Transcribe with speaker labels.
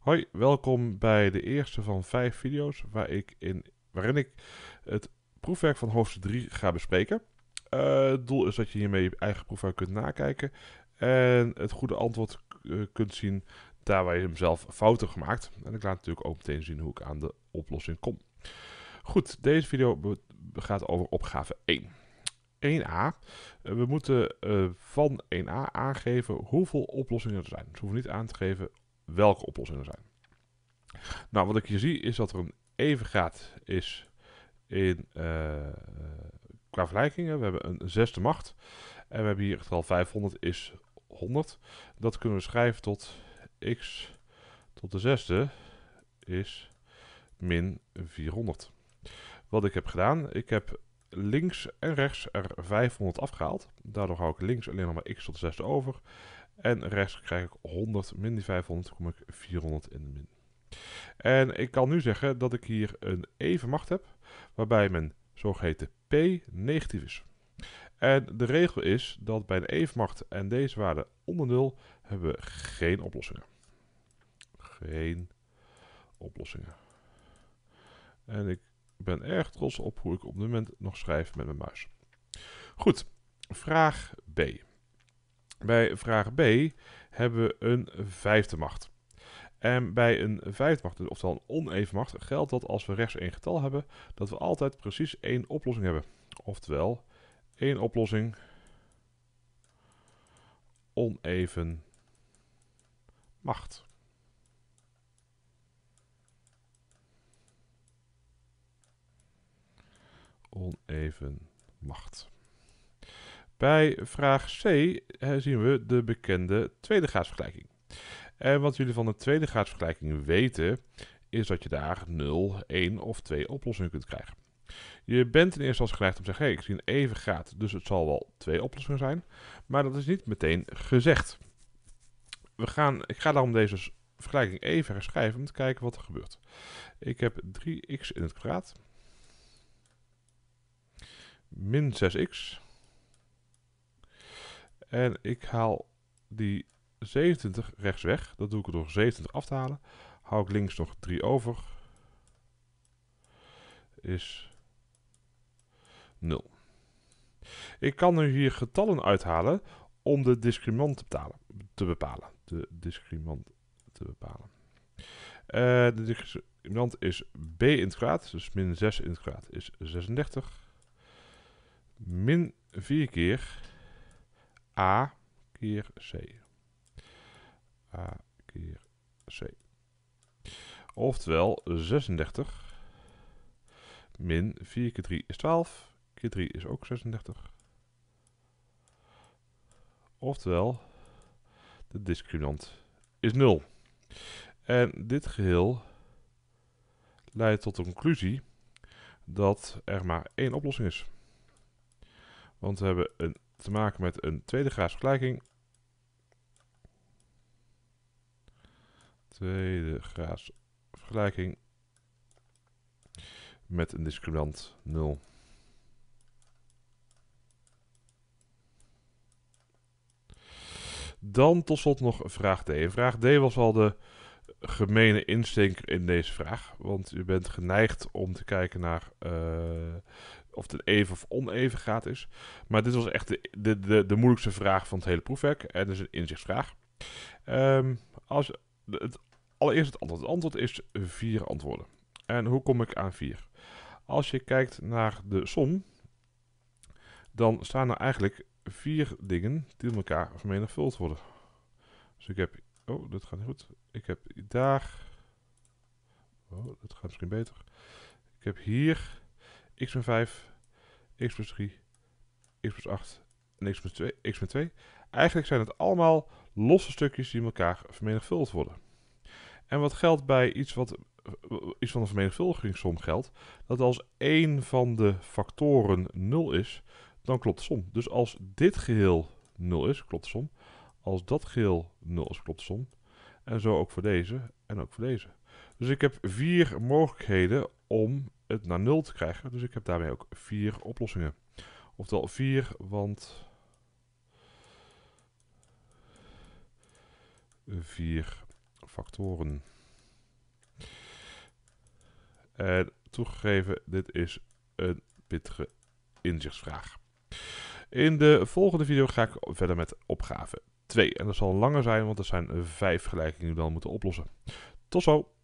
Speaker 1: Hoi, welkom bij de eerste van vijf video's waar ik in, waarin ik het proefwerk van hoofdstuk 3 ga bespreken. Eh, het doel is dat je hiermee je eigen proefwerk kunt nakijken en het goede antwoord eh, kunt zien daar waar je hem zelf fouten gemaakt. En ik laat natuurlijk ook meteen zien hoe ik aan de oplossing kom. Goed, deze video gaat over opgave 1. 1a. Eh, we moeten van 1a aangeven hoeveel oplossingen er zijn. Dus we hoeven niet aan te geven welke oplossingen zijn. Nou, wat ik hier zie is dat er een evengraad is in, uh, qua vergelijkingen. We hebben een zesde macht. En we hebben hier getal 500 is 100. Dat kunnen we schrijven tot x tot de zesde is min 400. Wat ik heb gedaan, ik heb links en rechts er 500 afgehaald. Daardoor hou ik links alleen nog maar x tot de zesde over. En rechts krijg ik 100, min die 500 kom ik 400 in de min. En ik kan nu zeggen dat ik hier een even macht heb, waarbij mijn zogeheten P negatief is. En de regel is dat bij een evenmacht en deze waarde onder 0 hebben we geen oplossingen. Geen oplossingen. En ik ben erg trots op hoe ik op dit moment nog schrijf met mijn muis. Goed, vraag B. Bij vraag B hebben we een vijfde macht. En bij een vijfde macht dus oftewel een oneven macht, geldt dat als we rechts één getal hebben, dat we altijd precies één oplossing hebben. Oftewel, één oplossing, oneven macht. Oneven macht. Bij vraag C eh, zien we de bekende tweede graadsvergelijking. En wat jullie van de tweede graadsvergelijking weten, is dat je daar 0, 1 of 2 oplossingen kunt krijgen. Je bent in eerste instantie geneigd om te zeggen, hey, ik zie een even graad, dus het zal wel twee oplossingen zijn. Maar dat is niet meteen gezegd. We gaan, ik ga daarom deze vergelijking even herschrijven om te kijken wat er gebeurt. Ik heb 3x in het kwadraat. Min 6x en ik haal die 27 rechts weg. Dat doe ik door 27 af te halen. Hou ik links nog 3 over. Is 0. Ik kan nu hier getallen uithalen om de discriminant te, bepalen. De discriminant te bepalen. Eh, de discriminant is b in het kwaad, dus min 6 in het kwaad is 36. Min 4 keer A keer C. A keer C. Oftewel 36 min 4 keer 3 is 12, keer 3 is ook 36. Oftewel, de discriminant is 0. En dit geheel leidt tot de conclusie dat er maar één oplossing is. Want we hebben een te maken met een tweede graadse vergelijking. Tweede graadse vergelijking met een discriminant 0. Dan tot slot nog vraag D. vraag D was al de gemene insteek in deze vraag. Want u bent geneigd om te kijken naar eh, of het even of oneven gaat is. Maar dit was echt de, de, de, de moeilijkste vraag van het hele proefwerk. En is dus een inzichtsvraag. Ehm, als, het, allereerst het antwoord. Het antwoord is vier antwoorden. En hoe kom ik aan vier? Als je kijkt naar de som, dan staan er eigenlijk vier dingen die met elkaar vermenigvuld worden. Dus ik heb Oh, dat gaat niet goed. Ik heb daar... Oh, dat gaat misschien beter. Ik heb hier x 5, x plus 3, x plus 8 en x 2, x 2. Eigenlijk zijn het allemaal losse stukjes die met elkaar vermenigvuldigd worden. En wat geldt bij iets wat iets van een vermenigvuldigingssom geldt, dat als één van de factoren 0 is, dan klopt de som. Dus als dit geheel 0 is, klopt de som als dat geel 0 als som. En zo ook voor deze en ook voor deze. Dus ik heb vier mogelijkheden om het naar 0 te krijgen. Dus ik heb daarmee ook vier oplossingen. Oftewel 4, want 4 factoren. En toegegeven, dit is een pittige inzichtsvraag. In de volgende video ga ik verder met opgaven. 2. En dat zal langer zijn, want er zijn vijf gelijkingen die we dan moeten oplossen. Tot zo!